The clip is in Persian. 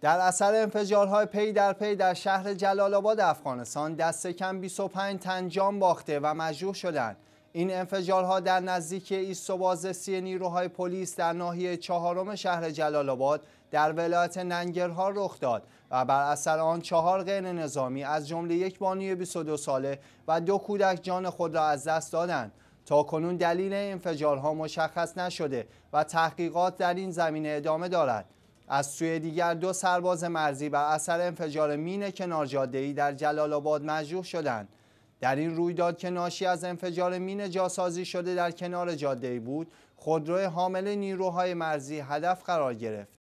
در اثر انفجارهای پی در پی در شهر جلال آباد افغانستان دست کم 25 تن جان باخته و مجروح شدند. این انفجارها در نزدیکی ایستو بازرسی نیروهای پلیس در ناحیه چهارم شهر جلال آباد در ولایت ننگرهار رخ داد و بر اثر آن چهار غیر نظامی از جمله یک بانوی 22 ساله و دو کودک جان خود را از دست دادند. تا کنون دلیل انفجارها مشخص نشده و تحقیقات در این زمینه ادامه دارد. از سوی دیگر دو سرباز مرزی بر اثر انفجار مین کنار جاده در جلال آباد مجروح شدند در این رویداد که ناشی از انفجار مین جاسازی شده در کنار جاده بود خودرو حامل نیروهای مرزی هدف قرار گرفت